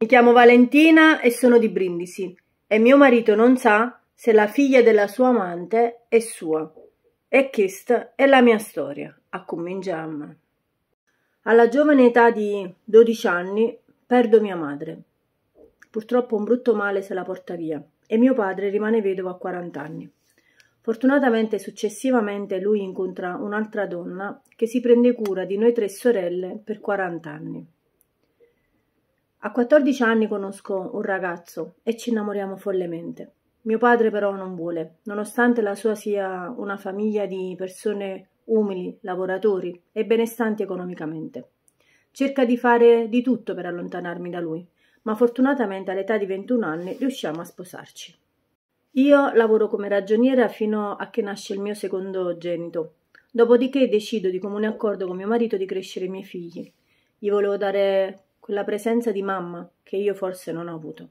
Mi chiamo Valentina e sono di Brindisi e mio marito non sa se la figlia della sua amante è sua. E questa è la mia storia, a cominciamo. Alla giovane età di 12 anni perdo mia madre. Purtroppo un brutto male se la porta via e mio padre rimane vedovo a 40 anni. Fortunatamente successivamente lui incontra un'altra donna che si prende cura di noi tre sorelle per 40 anni. A 14 anni conosco un ragazzo e ci innamoriamo follemente. Mio padre però non vuole, nonostante la sua sia una famiglia di persone umili, lavoratori e benestanti economicamente. Cerca di fare di tutto per allontanarmi da lui, ma fortunatamente all'età di 21 anni riusciamo a sposarci. Io lavoro come ragioniera fino a che nasce il mio secondo genito, dopodiché decido di comune accordo con mio marito di crescere i miei figli. Gli volevo dare quella presenza di mamma che io forse non ho avuto.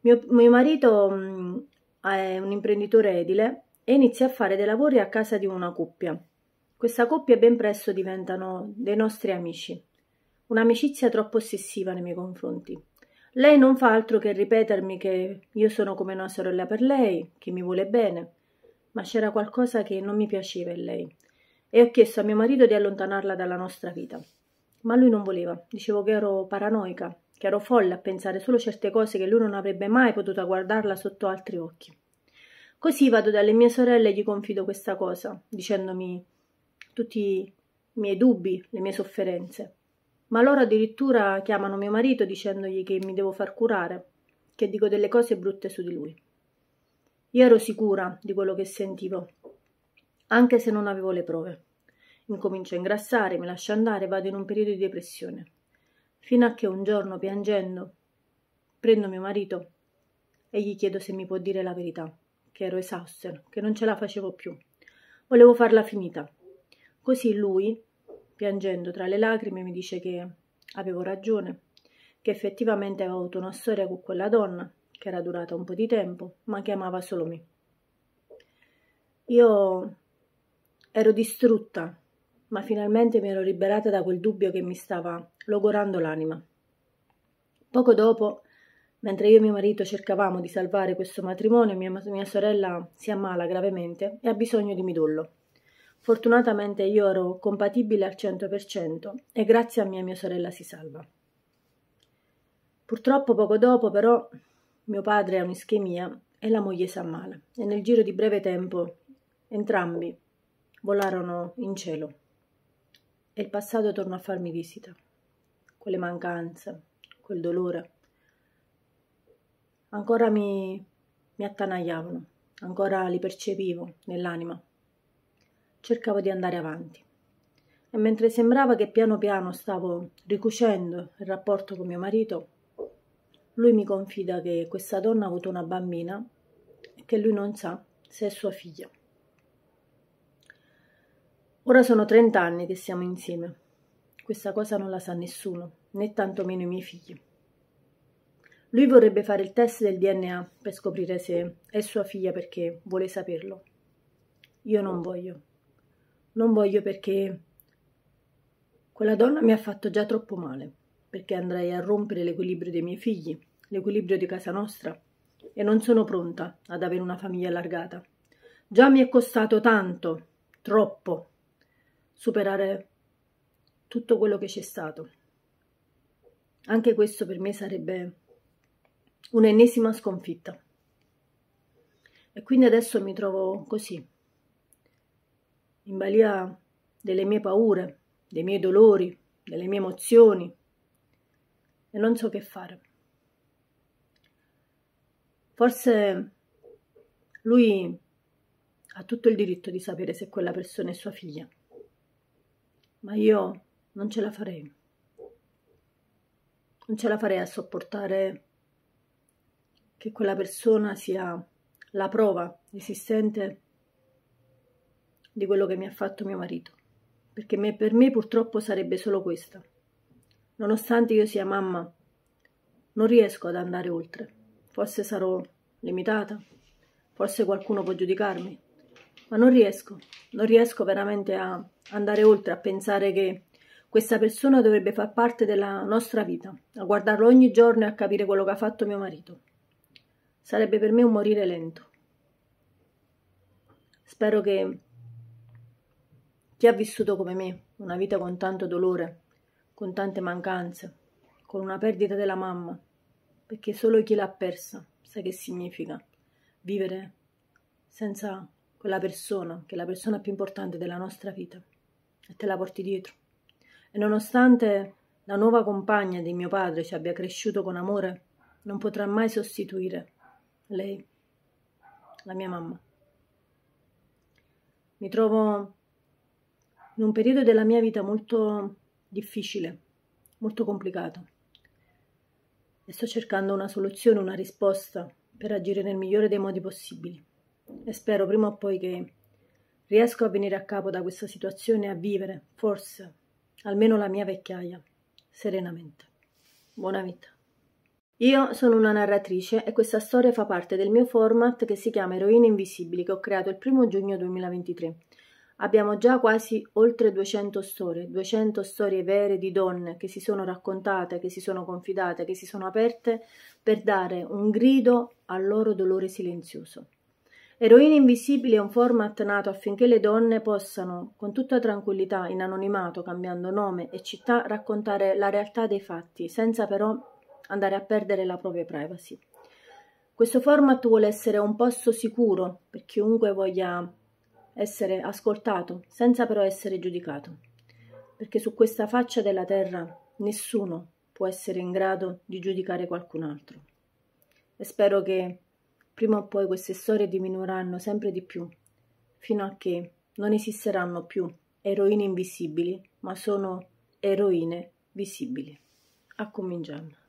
Mio, mio marito mh, mm, è un imprenditore edile e inizia a fare dei lavori a casa di una coppia. Questa coppia ben presto diventano dei nostri amici, un'amicizia troppo ossessiva nei miei confronti. Lei non fa altro che ripetermi che io sono come una sorella per lei, che mi vuole bene, ma c'era qualcosa che non mi piaceva in lei e ho chiesto a mio marito di allontanarla dalla nostra vita ma lui non voleva. Dicevo che ero paranoica, che ero folle a pensare solo certe cose che lui non avrebbe mai potuto guardarla sotto altri occhi. Così vado dalle mie sorelle e gli confido questa cosa, dicendomi tutti i miei dubbi, le mie sofferenze. Ma loro addirittura chiamano mio marito dicendogli che mi devo far curare, che dico delle cose brutte su di lui. Io ero sicura di quello che sentivo, anche se non avevo le prove. Incomincio a ingrassare, mi lascio andare, vado in un periodo di depressione. Fino a che un giorno, piangendo, prendo mio marito e gli chiedo se mi può dire la verità, che ero esausta, che non ce la facevo più. Volevo farla finita. Così lui, piangendo tra le lacrime, mi dice che avevo ragione, che effettivamente avevo avuto una storia con quella donna, che era durata un po' di tempo, ma che amava solo me. Io ero distrutta ma finalmente mi ero liberata da quel dubbio che mi stava logorando l'anima. Poco dopo, mentre io e mio marito cercavamo di salvare questo matrimonio, mia, mia sorella si ammala gravemente e ha bisogno di midollo. Fortunatamente io ero compatibile al 100% e grazie a me mia sorella si salva. Purtroppo poco dopo però mio padre ha un'ischemia e la moglie si ammala e nel giro di breve tempo entrambi volarono in cielo. E il passato torna a farmi visita. Quelle mancanze, quel dolore. Ancora mi, mi attanagliavano, ancora li percepivo nell'anima. Cercavo di andare avanti. E mentre sembrava che piano piano stavo ricucendo il rapporto con mio marito, lui mi confida che questa donna ha avuto una bambina e che lui non sa se è sua figlia. Ora sono 30 anni che siamo insieme. Questa cosa non la sa nessuno, né tantomeno i miei figli. Lui vorrebbe fare il test del DNA per scoprire se è sua figlia perché vuole saperlo. Io non voglio. Non voglio perché quella donna mi ha fatto già troppo male, perché andrei a rompere l'equilibrio dei miei figli, l'equilibrio di casa nostra, e non sono pronta ad avere una famiglia allargata. Già mi è costato tanto, troppo, superare tutto quello che c'è stato. Anche questo per me sarebbe un'ennesima sconfitta. E quindi adesso mi trovo così, in balia delle mie paure, dei miei dolori, delle mie emozioni e non so che fare. Forse lui ha tutto il diritto di sapere se quella persona è sua figlia ma io non ce la farei. Non ce la farei a sopportare che quella persona sia la prova esistente di quello che mi ha fatto mio marito. Perché me, per me purtroppo sarebbe solo questa. Nonostante io sia mamma, non riesco ad andare oltre. Forse sarò limitata, forse qualcuno può giudicarmi, ma non riesco, non riesco veramente a andare oltre, a pensare che questa persona dovrebbe far parte della nostra vita, a guardarlo ogni giorno e a capire quello che ha fatto mio marito. Sarebbe per me un morire lento. Spero che chi ha vissuto come me una vita con tanto dolore, con tante mancanze, con una perdita della mamma, perché solo chi l'ha persa sa che significa vivere senza quella persona, che è la persona più importante della nostra vita, e te la porti dietro. E nonostante la nuova compagna di mio padre ci abbia cresciuto con amore, non potrà mai sostituire lei, la mia mamma. Mi trovo in un periodo della mia vita molto difficile, molto complicato e sto cercando una soluzione, una risposta per agire nel migliore dei modi possibili e spero prima o poi che riesco a venire a capo da questa situazione e a vivere, forse, almeno la mia vecchiaia, serenamente. Buona vita. Io sono una narratrice e questa storia fa parte del mio format che si chiama Eroine Invisibili che ho creato il 1 giugno 2023. Abbiamo già quasi oltre 200 storie, 200 storie vere di donne che si sono raccontate, che si sono confidate, che si sono aperte per dare un grido al loro dolore silenzioso. Eroine Invisibili è un format nato affinché le donne possano, con tutta tranquillità, in anonimato, cambiando nome e città, raccontare la realtà dei fatti, senza però andare a perdere la propria privacy. Questo format vuole essere un posto sicuro per chiunque voglia essere ascoltato, senza però essere giudicato, perché su questa faccia della terra nessuno può essere in grado di giudicare qualcun altro. E spero che Prima o poi queste storie diminuiranno sempre di più, fino a che non esisteranno più eroine invisibili, ma sono eroine visibili. A cominciare.